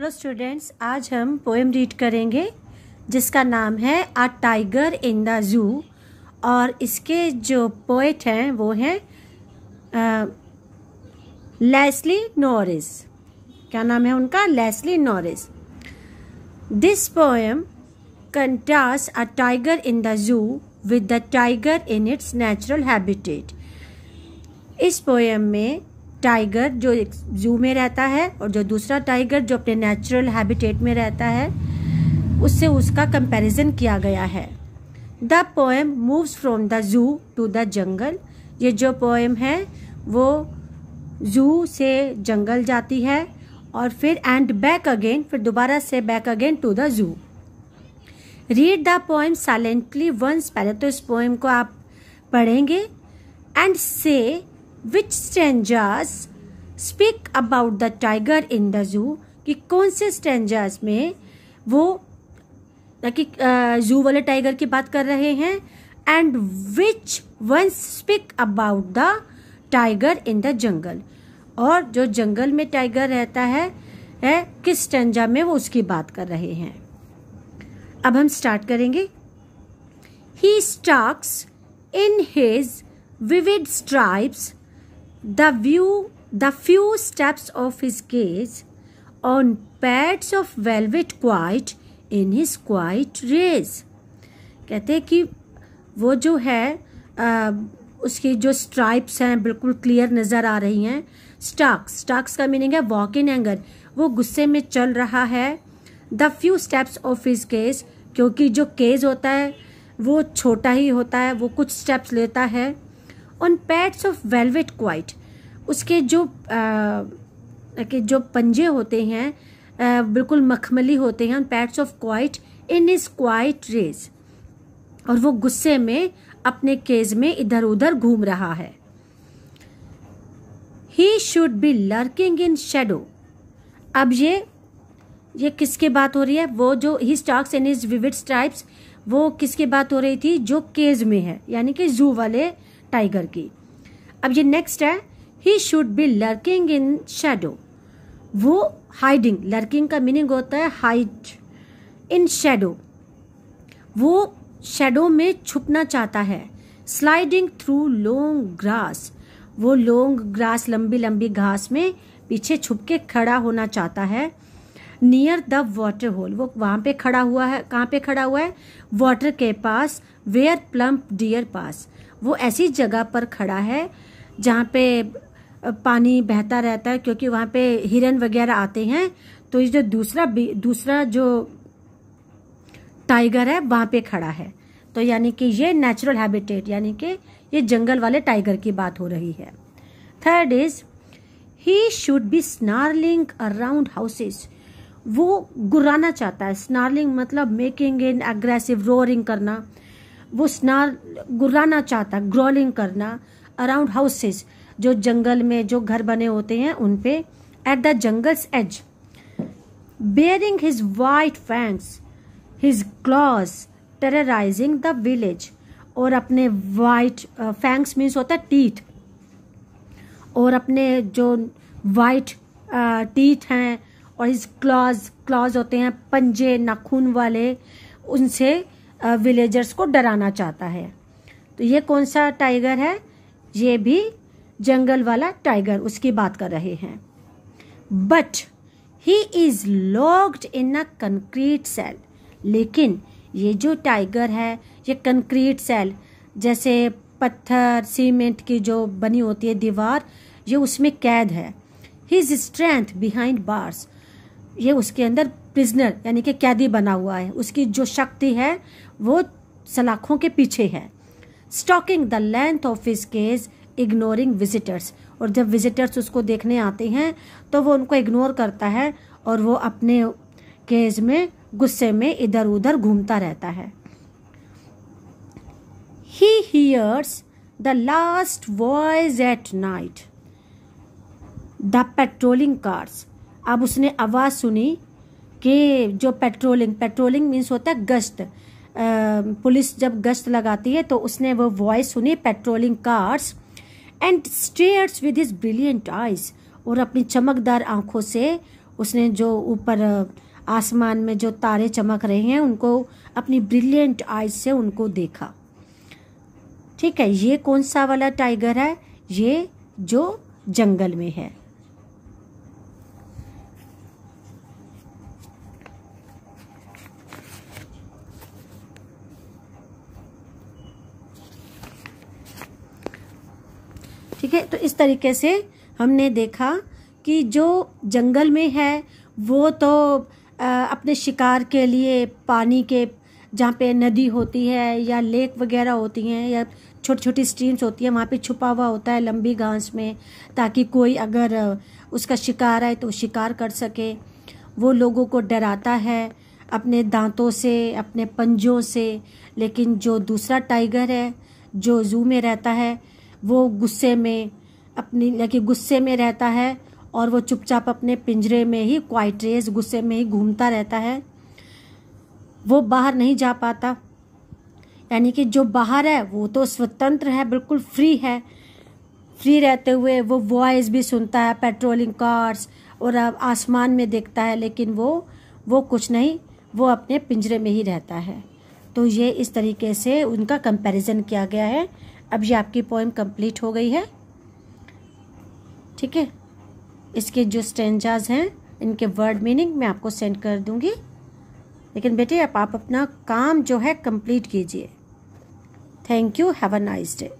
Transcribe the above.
hello students आज हम poem read करेंगे जिसका नाम है अ टाइगर इन द जू और इसके जो पोएट हैं वो हैं लेस्ली नॉरिस क्या नाम है उनका Leslie Norris this poem contrasts a tiger in the zoo with the tiger in its natural habitat इस पोएम में टाइगर जो एक जू में रहता है और जो दूसरा टाइगर जो अपने नेचुरल हैबिटेट में रहता है उससे उसका कंपैरिजन किया गया है the poem moves from the zoo to the jungle ये जो पोएम है वो जू से जंगल जाती है और फिर एंड बैक अगेन फिर दोबारा से back again to the zoo read the poem silently once पहले तो इस पोएम को आप पढ़ेंगे एंड से which stanzas speak about the tiger in the zoo कि कौन से स्टेंजास में वो कि जू वाले टाइगर की बात कर रहे हैं and which one speak about the tiger in the jungle और जो जंगल में टाइगर रहता है, है किस स्टेंजा में वो उसकी बात कर रहे हैं अब हम स्टार्ट करेंगे he stalks in his vivid stripes the view the few steps of his gaze on pads of velvet quiet in his quiet rays कहते हैं कि वो जो है उसकी जो स्ट्राइप्स हैं बिल्कुल क्लियर नज़र आ रही हैं स्टाक्स स्टाक्स का मीनिंग है वॉक इन एंगर वो गुस्से में चल रहा है the few steps of his cage क्योंकि जो केस होता है वो छोटा ही होता है वो कुछ स्टेप्स लेता है on pads of velvet quiet उसके जो आ, के जो पंजे होते हैं आ, बिल्कुल मखमली होते हैं on pads of quiet in his quiet rage और वो गुस्से में अपने केज में इधर उधर घूम रहा है he should be lurking in shadow अब ये ये किसके बात हो रही है वो जो he stalks and his vivid stripes वो किसके बात हो रही थी जो केज में है यानी कि जू वाले टाइगर की अब ये नेक्स्ट है he should be lurking in shadow वो हाइडिंग लर्किंग का मीनिंग होता है हाइड इन शेडो वो शेडो में छुपना चाहता है स्लाइडिंग थ्रू लॉन्ग ग्रास वो लॉन्ग ग्रास लंबी लंबी घास में पीछे छुप के खड़ा होना चाहता है नियर द वाटर होल वो वहाँ पे खड़ा हुआ है कहाँ पे खड़ा हुआ है वाटर के पास वेयर प्लम्प डियर पास वो ऐसी जगह पर खड़ा है जहाँ पे पानी बहता रहता है क्योंकि वहाँ पे हिरन वगैरह आते हैं तो ये जो दूसरा दूसरा जो टाइगर है वहाँ पे खड़ा है तो यानी कि ये नेचुरल हैबिटेट यानी कि ये जंगल वाले टाइगर की बात हो रही है third is he should be snarling around houses वो गुर्राना चाहता है स्नार्लिंग मतलब मेकिंग इन एग्रेसिव रोरिंग करना वो स्नार गुर्राना चाहता ग्रॉलिंग करना अराउंड हाउसेस जो जंगल में जो घर बने होते हैं उन पे at the jungle's edge baring his white fangs his claws terrorising the village और अपने वाइट फैंक्स मीन्स होता है टीथ और अपने जो वाइट टीथ हैं और हिज क्लॉज क्लॉज होते हैं पंजे नाखून वाले उनसे विलेजर्स को डराना चाहता है तो ये कौन सा टाइगर है ये भी जंगल वाला टाइगर उसकी बात कर रहे हैं but he is locked in a concrete cell लेकिन ये जो टाइगर है ये कंक्रीट सेल जैसे पत्थर सीमेंट की जो बनी होती है दीवार ये उसमें कैद है हिज स्ट्रेंथ बिहाइंड बार्स ये उसके अंदर प्रिजनर यानी कि कैदी बना हुआ है उसकी जो शक्ति है वो सलाखों के पीछे है stalking the length of his cage ignoring visitors और जब विजिटर्स उसको देखने आते हैं तो वो उनको इग्नोर करता है और वो अपने केस में गुस्से में इधर उधर घूमता रहता है he hears the last voice at night the patrolling cars अब उसने आवाज़ सुनी कि जो पेट्रोलिंग पेट्रोलिंग मीन्स होता है गश्त पुलिस जब गश्त लगाती है तो उसने वो वॉइस सुनी patrolling cars and stares with his brilliant eyes और अपनी चमकदार आंखों से उसने जो ऊपर आसमान में जो तारे चमक रहे हैं उनको अपनी ब्रिलियंट आइज से उनको देखा ठीक है ये कौन सा वाला टाइगर है ये जो जंगल में है ठीक है तो इस तरीके से हमने देखा कि जो जंगल में है वो तो अपने शिकार के लिए पानी के जहाँ पे नदी होती है या लेक वगैरह होती हैं या छोटी छोटी स्ट्रीम्स होती हैं वहाँ पे छुपा हुआ होता है लंबी घास में ताकि कोई अगर उसका शिकार आए तो शिकार कर सके वो लोगों को डराता है अपने दांतों से अपने पंजों से लेकिन जो दूसरा टाइगर है जो जू में रहता है वो गुस्से में अपनी लेकिन गुस्से में रहता है और वो चुपचाप अपने पिंजरे में ही क्वाइट्रेज गुस्से में ही घूमता रहता है वो बाहर नहीं जा पाता यानी कि जो बाहर है वो तो स्वतंत्र है बिल्कुल फ्री है फ्री रहते हुए वो वॉइस भी सुनता है पेट्रोलिंग कार्स और आसमान में देखता है लेकिन वो वो कुछ नहीं वो अपने पिंजरे में ही रहता है तो ये इस तरीके से उनका कंपैरिजन किया गया है अब ये आपकी पोएम कंप्लीट हो गई है ठीक है इसके जो स्टेंजाज हैं इनके वर्ड मीनिंग मैं आपको सेंड कर दूंगी लेकिन बेटे आप, आप अपना काम जो है कंप्लीट कीजिए thank you have a nice day